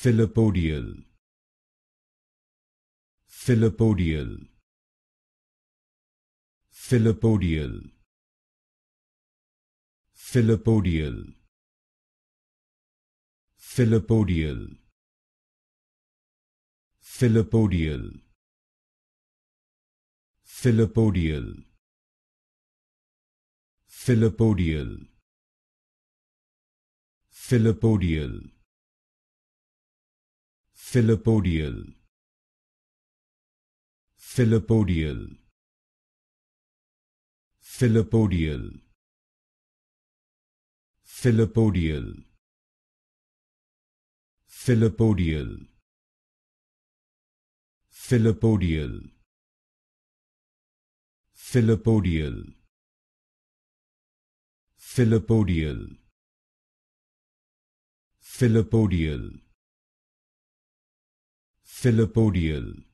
Philipodial Philipodial Philipodial Philipodial Philipodial Philipodial Philipodial Philipodial Philopodial Philopodial Philopodial Philopodial Philopodial Philopodial Philopodial Philopodial Philippodial